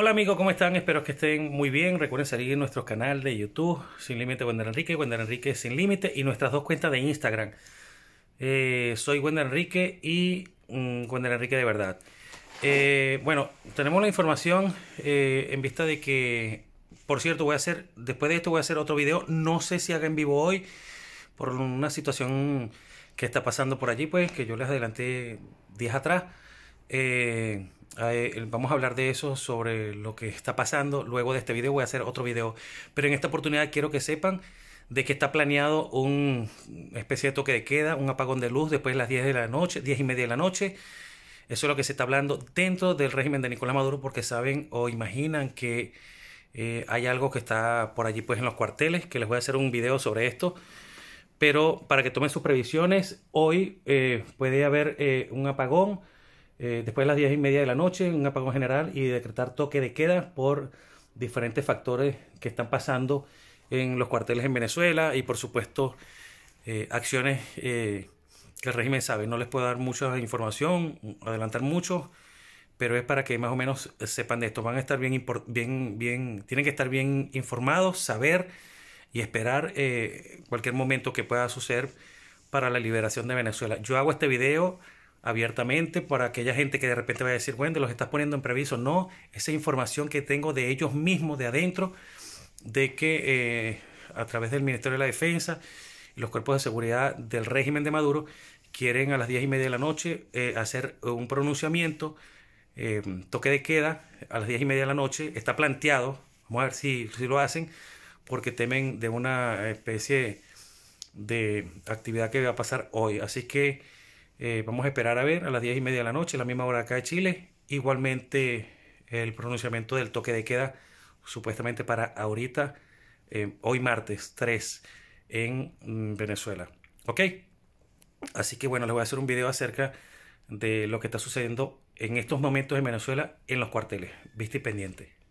Hola amigos, ¿cómo están? Espero que estén muy bien. Recuerden seguir nuestro canal de YouTube, Sin Límite Wender Enrique, Wender Enrique Sin Límite y nuestras dos cuentas de Instagram. Eh, soy Wender Enrique y mm, Wendel Enrique de verdad. Eh, bueno, tenemos la información eh, en vista de que, por cierto, voy a hacer, después de esto voy a hacer otro video. No sé si haga en vivo hoy por una situación que está pasando por allí, pues, que yo les adelanté días atrás. Eh, eh, vamos a hablar de eso, sobre lo que está pasando. Luego de este video voy a hacer otro video. Pero en esta oportunidad quiero que sepan de que está planeado un especie de toque de queda, un apagón de luz después de las 10 de la noche, 10 y media de la noche. Eso es lo que se está hablando dentro del régimen de Nicolás Maduro porque saben o imaginan que eh, hay algo que está por allí pues en los cuarteles, que les voy a hacer un video sobre esto. Pero para que tomen sus previsiones, hoy eh, puede haber un apagón eh, después de las 10 y media de la noche, un apagón general y decretar toque de queda por diferentes factores que están pasando en los cuarteles en Venezuela y por supuesto eh, acciones eh, que el régimen sabe. No les puedo dar mucha información, adelantar mucho, pero es para que más o menos sepan de esto. Van a estar bien, bien, bien tienen que estar bien informados, saber y esperar cualquier momento que pueda suceder para la liberación de Venezuela. Yo hago este video abiertamente para aquella gente que de repente va a decir, bueno, los estás poniendo en previso. No, esa información que tengo de ellos mismos, de adentro, de que eh, a través del Ministerio de la Defensa y los cuerpos de seguridad del régimen de Maduro quieren a las diez y media de la noche eh, hacer un pronunciamiento, eh, toque de queda a las diez y media de la noche. Está planteado, vamos a ver si, si lo hacen, porque temen de una especie de actividad que va a pasar hoy. Así que eh, vamos a esperar a ver a las 10 y media de la noche, la misma hora acá de Chile. Igualmente el pronunciamiento del toque de queda, supuestamente para ahorita, eh, hoy martes 3 en mm, Venezuela. ¿Ok? Así que bueno, les voy a hacer un video acerca de lo que está sucediendo en estos momentos en Venezuela en los cuarteles. Viste y pendiente.